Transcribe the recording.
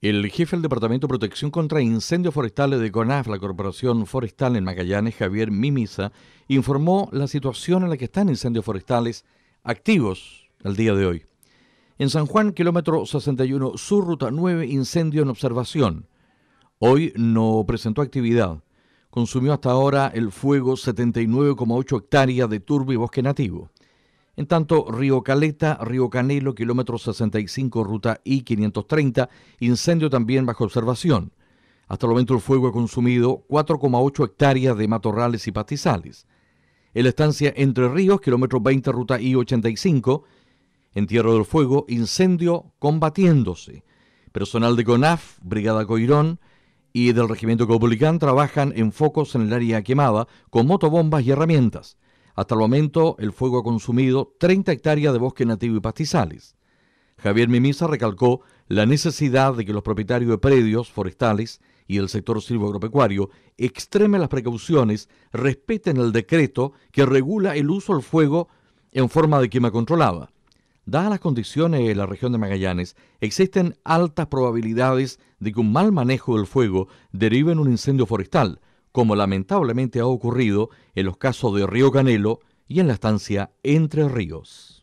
El jefe del Departamento de Protección contra Incendios Forestales de CONAF, la Corporación Forestal en Magallanes, Javier Mimisa, informó la situación en la que están incendios forestales activos al día de hoy. En San Juan, kilómetro 61, sur ruta 9, incendio en observación. Hoy no presentó actividad. Consumió hasta ahora el fuego 79,8 hectáreas de turbo y bosque nativo. En tanto, Río Caleta, Río Canelo, kilómetro 65, ruta I-530, incendio también bajo observación. Hasta el momento el fuego ha consumido 4,8 hectáreas de matorrales y pastizales. En la estancia Entre Ríos, kilómetro 20, ruta I-85, en del Fuego, incendio combatiéndose. Personal de CONAF, Brigada Coirón y del Regimiento Copulicán trabajan en focos en el área quemada con motobombas y herramientas. Hasta el momento, el fuego ha consumido 30 hectáreas de bosque nativo y pastizales. Javier Mimisa recalcó la necesidad de que los propietarios de predios forestales y el sector agropecuario extremen las precauciones, respeten el decreto que regula el uso del fuego en forma de quema controlada. Dadas las condiciones en la región de Magallanes, existen altas probabilidades de que un mal manejo del fuego derive en un incendio forestal, como lamentablemente ha ocurrido en los casos de Río Canelo y en la estancia Entre Ríos.